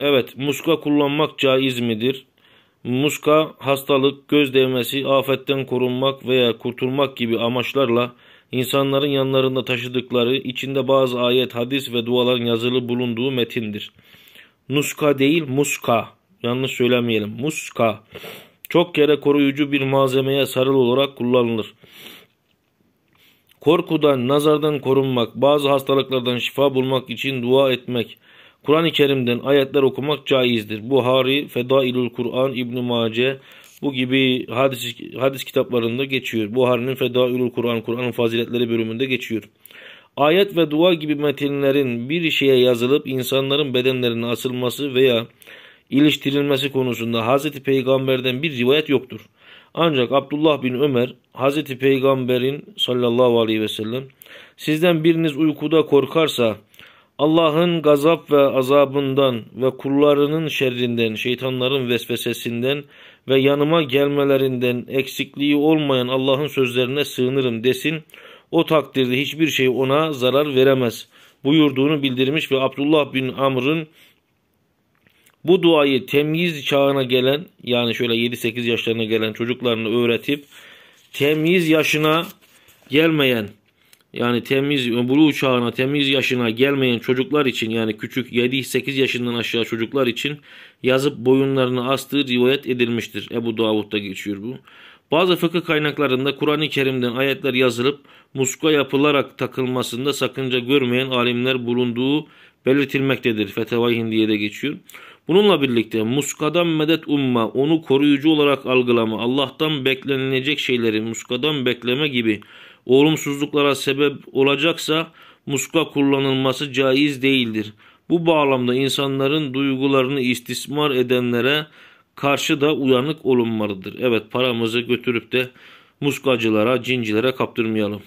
Evet, muska kullanmak caiz midir? Muska hastalık, göz değmesi, afetten korunmak veya kurtulmak gibi amaçlarla insanların yanlarında taşıdıkları içinde bazı ayet, hadis ve duaların yazılı bulunduğu metindir. Nuska değil muska. Yanlış söylemeyelim. Muska. Çok kere koruyucu bir malzemeye sarıl olarak kullanılır. Korkudan, nazardan korunmak, bazı hastalıklardan şifa bulmak için dua etmek, Kur'an-ı Kerim'den ayetler okumak caizdir. Buhari, Fedailül Kur'an, İbn Mace bu gibi hadis hadis kitaplarında geçiyor. Buhari'nin Fedailül Kur'an, Kur'an'ın faziletleri bölümünde geçiyor. Ayet ve dua gibi metinlerin bir şeye yazılıp insanların bedenlerine asılması veya iliştirilmesi konusunda Hz. Peygamber'den bir rivayet yoktur. Ancak Abdullah bin Ömer Hz. Peygamber'in sallallahu aleyhi ve sellem sizden biriniz uykuda korkarsa Allah'ın gazap ve azabından ve kullarının şerrinden, şeytanların vesvesesinden ve yanıma gelmelerinden eksikliği olmayan Allah'ın sözlerine sığınırım desin. O takdirde hiçbir şey ona zarar veremez buyurduğunu bildirmiş ve Abdullah bin Amr'ın bu duayı temyiz çağına gelen yani şöyle 7-8 yaşlarına gelen çocuklarını öğretip temyiz yaşına gelmeyen yani temiz bulu uçağına temiz yaşına gelmeyen çocuklar için yani küçük 7-8 yaşından aşağı çocuklar için yazıp boyunlarını astığı rivayet edilmiştir. Ebu Davud'da geçiyor bu. Bazı fıkıh kaynaklarında Kur'an-ı Kerim'den ayetler yazılıp muska yapılarak takılmasında sakınca görmeyen alimler bulunduğu belirtilmektedir. Fetavai diye de geçiyor. Bununla birlikte muskadan medet umma, onu koruyucu olarak algılama, Allah'tan beklenilecek şeyleri muskadan bekleme gibi olumsuzluklara sebep olacaksa muska kullanılması caiz değildir. Bu bağlamda insanların duygularını istismar edenlere karşı da uyanık olunmalıdır. Evet paramızı götürüp de muskacılara, cincilere kaptırmayalım.